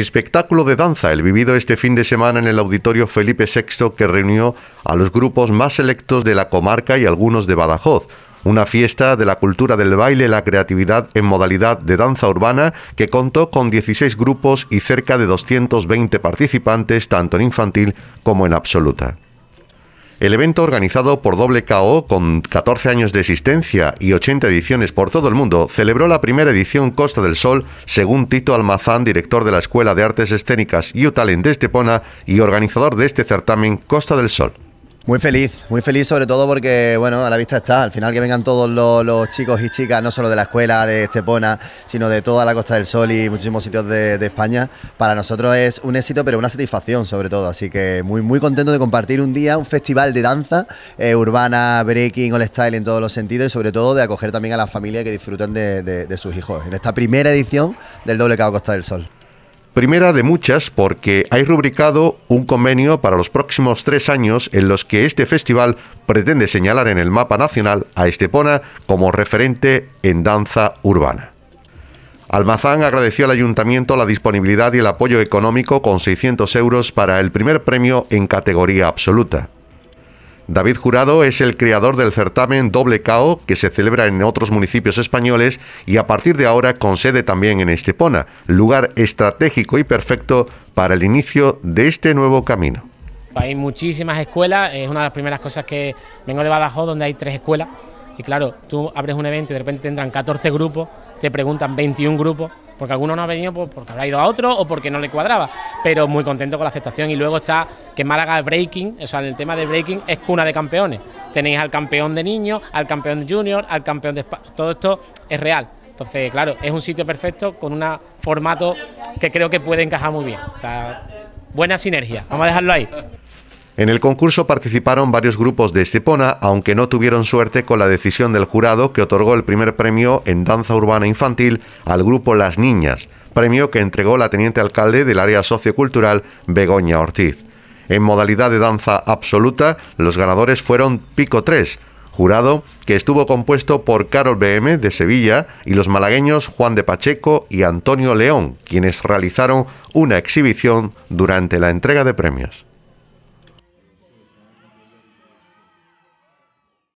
Espectáculo de danza, el vivido este fin de semana en el auditorio Felipe VI que reunió a los grupos más selectos de la comarca y algunos de Badajoz. Una fiesta de la cultura del baile, y la creatividad en modalidad de danza urbana que contó con 16 grupos y cerca de 220 participantes tanto en infantil como en absoluta. El evento organizado por WKO con 14 años de existencia y 80 ediciones por todo el mundo celebró la primera edición Costa del Sol según Tito Almazán, director de la Escuela de Artes Escénicas y Talent de Estepona y organizador de este certamen Costa del Sol. Muy feliz, muy feliz sobre todo porque, bueno, a la vista está, al final que vengan todos los, chicos y chicas, no solo de la escuela de Estepona, sino de toda la Costa del Sol y muchísimos sitios de, España, para nosotros es un éxito, pero una satisfacción sobre todo, así que muy, muy contento de compartir un día, un festival de danza eh, urbana, breaking, all style en todos los sentidos y sobre todo de acoger también a las familias que disfrutan de, sus hijos en esta primera edición del Doble Cabo Costa del Sol. Primera de muchas porque hay rubricado un convenio para los próximos tres años en los que este festival pretende señalar en el mapa nacional a Estepona como referente en danza urbana. Almazán agradeció al ayuntamiento la disponibilidad y el apoyo económico con 600 euros para el primer premio en categoría absoluta. David Jurado es el creador del certamen Doble Cao que se celebra en otros municipios españoles y a partir de ahora con sede también en Estepona, lugar estratégico y perfecto para el inicio de este nuevo camino. Hay muchísimas escuelas, es una de las primeras cosas que vengo de Badajoz donde hay tres escuelas y claro, tú abres un evento y de repente tendrán 14 grupos, te preguntan 21 grupos porque alguno no ha venido pues, porque habrá ido a otro o porque no le cuadraba. Pero muy contento con la aceptación. Y luego está que Málaga Breaking, o sea, en el tema de Breaking es cuna de campeones. Tenéis al campeón de niños, al campeón de junior, al campeón de... Todo esto es real. Entonces, claro, es un sitio perfecto con un formato que creo que puede encajar muy bien. O sea, buena sinergia. Vamos a dejarlo ahí. En el concurso participaron varios grupos de Estepona, aunque no tuvieron suerte con la decisión del jurado que otorgó el primer premio en danza urbana infantil al grupo Las Niñas, premio que entregó la teniente alcalde del área sociocultural Begoña Ortiz. En modalidad de danza absoluta, los ganadores fueron Pico 3, jurado que estuvo compuesto por Carol BM de Sevilla y los malagueños Juan de Pacheco y Antonio León, quienes realizaron una exhibición durante la entrega de premios.